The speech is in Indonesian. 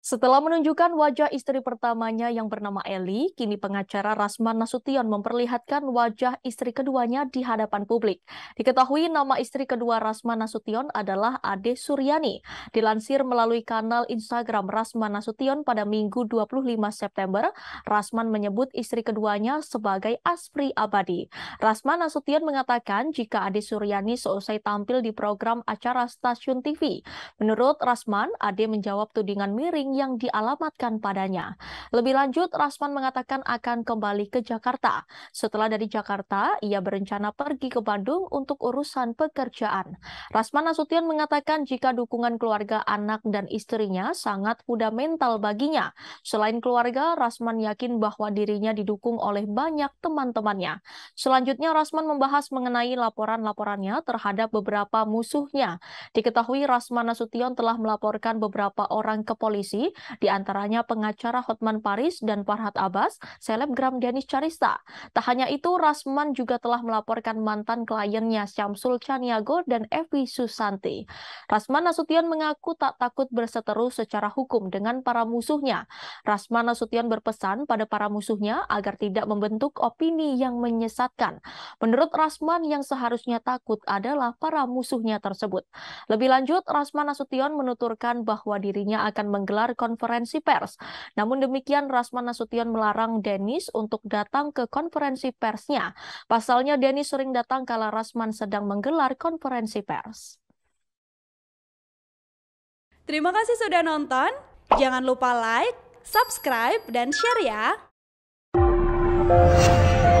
Setelah menunjukkan wajah istri pertamanya yang bernama Eli, kini pengacara Rasman Nasution memperlihatkan wajah istri keduanya di hadapan publik. Diketahui nama istri kedua Rasman Nasution adalah Ade Suryani. Dilansir melalui kanal Instagram Rasman Nasution pada Minggu 25 September, Rasman menyebut istri keduanya sebagai Aspri Abadi. Rasman Nasution mengatakan jika Ade Suryani selesai tampil di program acara stasiun TV. Menurut Rasman, Ade menjawab tudingan miring yang dialamatkan padanya. Lebih lanjut, Rasman mengatakan akan kembali ke Jakarta. Setelah dari Jakarta, ia berencana pergi ke Bandung untuk urusan pekerjaan. Rasman Nasution mengatakan jika dukungan keluarga anak dan istrinya sangat fundamental baginya. Selain keluarga, Rasman yakin bahwa dirinya didukung oleh banyak teman-temannya. Selanjutnya, Rasman membahas mengenai laporan-laporannya terhadap beberapa musuhnya. Diketahui Rasman Nasution telah melaporkan beberapa orang ke polisi di diantaranya pengacara Hotman Paris dan Parhat Abbas, selebgram Denis Charista. Tak hanya itu, Rasman juga telah melaporkan mantan kliennya Syamsul Chaniago dan Evi Susanti. Rasman Nasution mengaku tak takut berseteru secara hukum dengan para musuhnya. Rasman Nasution berpesan pada para musuhnya agar tidak membentuk opini yang menyesatkan. Menurut Rasman, yang seharusnya takut adalah para musuhnya tersebut. Lebih lanjut, Rasman Nasution menuturkan bahwa dirinya akan menggelar menggelar konferensi pers. Namun demikian, Rasman Nasution melarang Denis untuk datang ke konferensi persnya. Pasalnya, Denis sering datang kala Rasman sedang menggelar konferensi pers. Terima kasih sudah nonton. Jangan lupa like, subscribe, dan share ya.